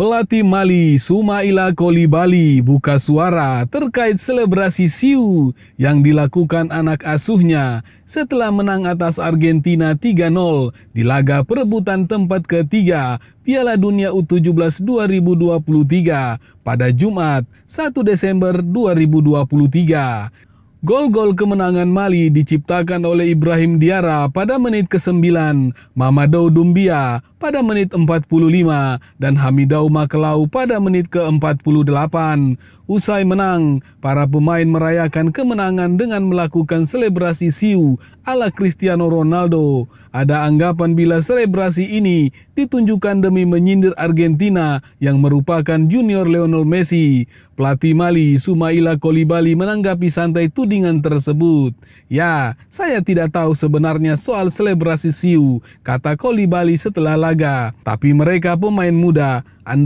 Pelatih Mali Sumaila Kolibali buka suara terkait selebrasi Siu yang dilakukan anak asuhnya setelah menang atas Argentina 3-0 di laga perebutan tempat ketiga Piala Dunia U17 2023 pada Jumat 1 Desember 2023. Gol-gol kemenangan Mali diciptakan oleh Ibrahim Diara pada menit ke-9, Mamadou Dumbia pada menit 45, dan Hamidou Makelau pada menit ke-48. Usai menang, para pemain merayakan kemenangan dengan melakukan selebrasi siu ala Cristiano Ronaldo. Ada anggapan bila selebrasi ini ditunjukkan demi menyindir Argentina yang merupakan junior Lionel Messi. Pelatih Mali, Sumaila Kolibali menanggapi santai tudingan tersebut. Ya, saya tidak tahu sebenarnya soal selebrasi Siu, kata Kolibali setelah laga. Tapi mereka pemain muda,